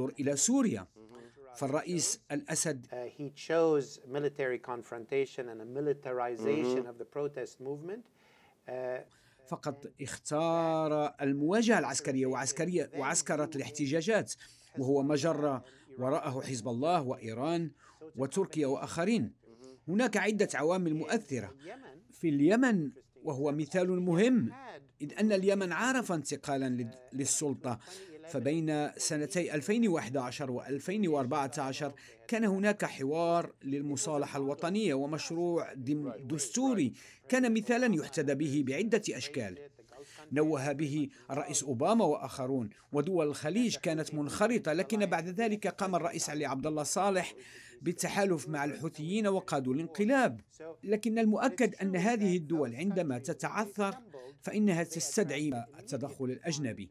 انظر إلى سوريا فالرئيس الأسد uh, mm-hmm. uh, فقط اختار المواجهة العسكرية وعسكرية وعسكرة الاحتجاجات وهو مجرة وراءه حزب الله وإيران وتركيا وآخرين هناك عدة عوامل مؤثرة في اليمن وهو مثال مهم إذ أن اليمن عارف انتقالا للسلطة فبين سنتي 2011 و2014 كان هناك حوار للمصالحة الوطنية ومشروع دستوري كان مثالا يحتذى به بعدة أشكال نوه به الرئيس أوباما وآخرون ودول الخليج كانت منخرطة لكن بعد ذلك قام الرئيس علي عبد الله صالح بالتحالف مع الحوثيين وقادوا الانقلاب لكن المؤكد أن هذه الدول عندما تتعثر فإنها تستدعي التدخل الأجنبي